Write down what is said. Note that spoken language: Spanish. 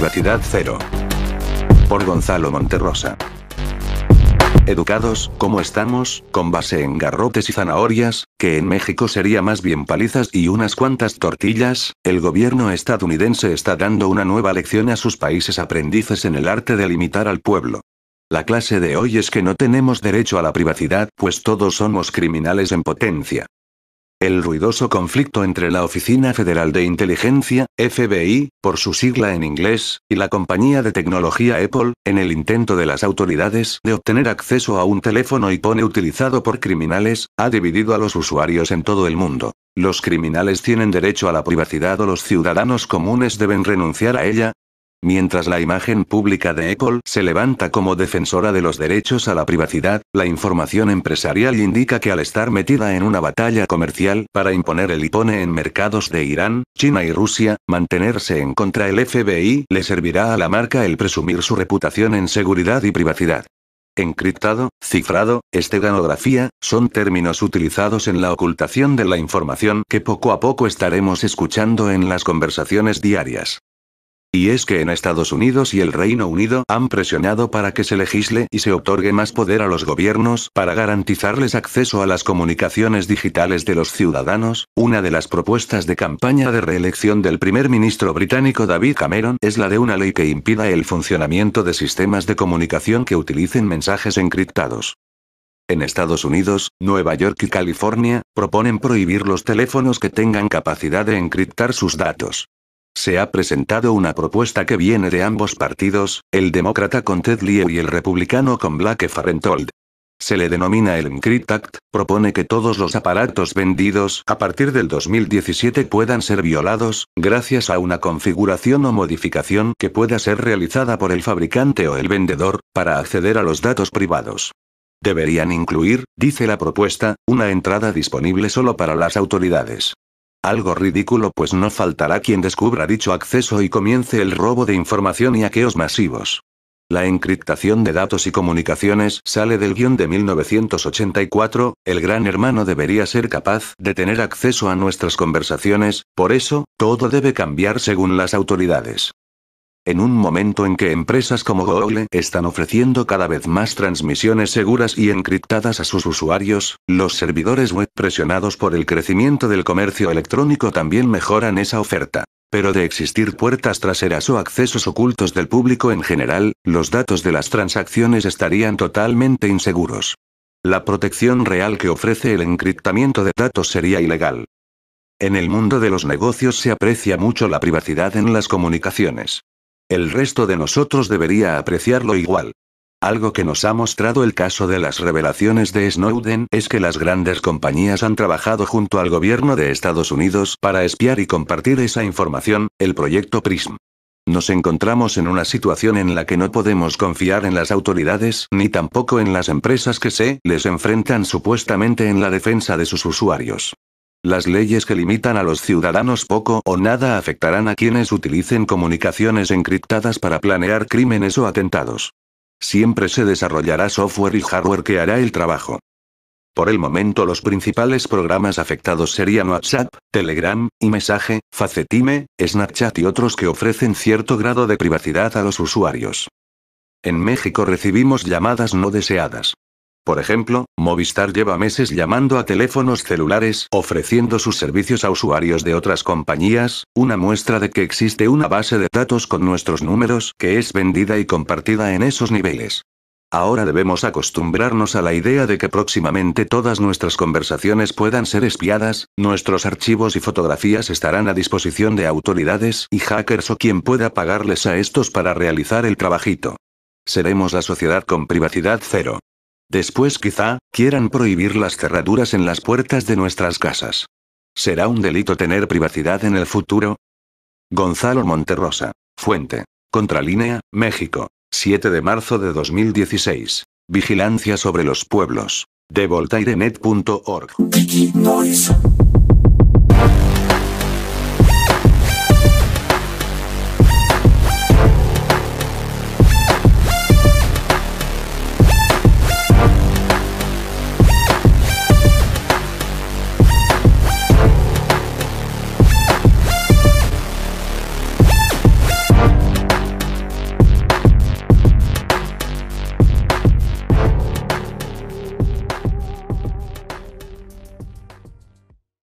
Privacidad Cero. Por Gonzalo Monterrosa. Educados, como estamos, con base en garrotes y zanahorias, que en México sería más bien palizas y unas cuantas tortillas, el gobierno estadounidense está dando una nueva lección a sus países aprendices en el arte de limitar al pueblo. La clase de hoy es que no tenemos derecho a la privacidad, pues todos somos criminales en potencia. El ruidoso conflicto entre la Oficina Federal de Inteligencia, FBI, por su sigla en inglés, y la compañía de tecnología Apple, en el intento de las autoridades de obtener acceso a un teléfono y pone utilizado por criminales, ha dividido a los usuarios en todo el mundo. Los criminales tienen derecho a la privacidad o los ciudadanos comunes deben renunciar a ella, Mientras la imagen pública de Apple se levanta como defensora de los derechos a la privacidad, la información empresarial indica que al estar metida en una batalla comercial para imponer el IPONE en mercados de Irán, China y Rusia, mantenerse en contra el FBI le servirá a la marca el presumir su reputación en seguridad y privacidad. Encriptado, cifrado, esteganografía, son términos utilizados en la ocultación de la información que poco a poco estaremos escuchando en las conversaciones diarias. Y es que en Estados Unidos y el Reino Unido han presionado para que se legisle y se otorgue más poder a los gobiernos para garantizarles acceso a las comunicaciones digitales de los ciudadanos. Una de las propuestas de campaña de reelección del primer ministro británico David Cameron es la de una ley que impida el funcionamiento de sistemas de comunicación que utilicen mensajes encriptados. En Estados Unidos, Nueva York y California, proponen prohibir los teléfonos que tengan capacidad de encriptar sus datos. Se ha presentado una propuesta que viene de ambos partidos, el demócrata con Ted Lieu y el republicano con Black Farentold. Se le denomina el Encrypt Act, propone que todos los aparatos vendidos a partir del 2017 puedan ser violados, gracias a una configuración o modificación que pueda ser realizada por el fabricante o el vendedor, para acceder a los datos privados. Deberían incluir, dice la propuesta, una entrada disponible solo para las autoridades. Algo ridículo pues no faltará quien descubra dicho acceso y comience el robo de información y aqueos masivos. La encriptación de datos y comunicaciones sale del guión de 1984, el gran hermano debería ser capaz de tener acceso a nuestras conversaciones, por eso, todo debe cambiar según las autoridades. En un momento en que empresas como Google están ofreciendo cada vez más transmisiones seguras y encriptadas a sus usuarios, los servidores web presionados por el crecimiento del comercio electrónico también mejoran esa oferta. Pero de existir puertas traseras o accesos ocultos del público en general, los datos de las transacciones estarían totalmente inseguros. La protección real que ofrece el encriptamiento de datos sería ilegal. En el mundo de los negocios se aprecia mucho la privacidad en las comunicaciones. El resto de nosotros debería apreciarlo igual. Algo que nos ha mostrado el caso de las revelaciones de Snowden es que las grandes compañías han trabajado junto al gobierno de Estados Unidos para espiar y compartir esa información, el proyecto PRISM. Nos encontramos en una situación en la que no podemos confiar en las autoridades ni tampoco en las empresas que se les enfrentan supuestamente en la defensa de sus usuarios. Las leyes que limitan a los ciudadanos poco o nada afectarán a quienes utilicen comunicaciones encriptadas para planear crímenes o atentados. Siempre se desarrollará software y hardware que hará el trabajo. Por el momento los principales programas afectados serían WhatsApp, Telegram, y mensaje, Facetime, Snapchat y otros que ofrecen cierto grado de privacidad a los usuarios. En México recibimos llamadas no deseadas. Por ejemplo, Movistar lleva meses llamando a teléfonos celulares ofreciendo sus servicios a usuarios de otras compañías, una muestra de que existe una base de datos con nuestros números que es vendida y compartida en esos niveles. Ahora debemos acostumbrarnos a la idea de que próximamente todas nuestras conversaciones puedan ser espiadas, nuestros archivos y fotografías estarán a disposición de autoridades y hackers o quien pueda pagarles a estos para realizar el trabajito. Seremos la sociedad con privacidad cero. Después quizá, quieran prohibir las cerraduras en las puertas de nuestras casas. ¿Será un delito tener privacidad en el futuro? Gonzalo Monterrosa. Fuente. Contralínea, México. 7 de marzo de 2016. Vigilancia sobre los pueblos. De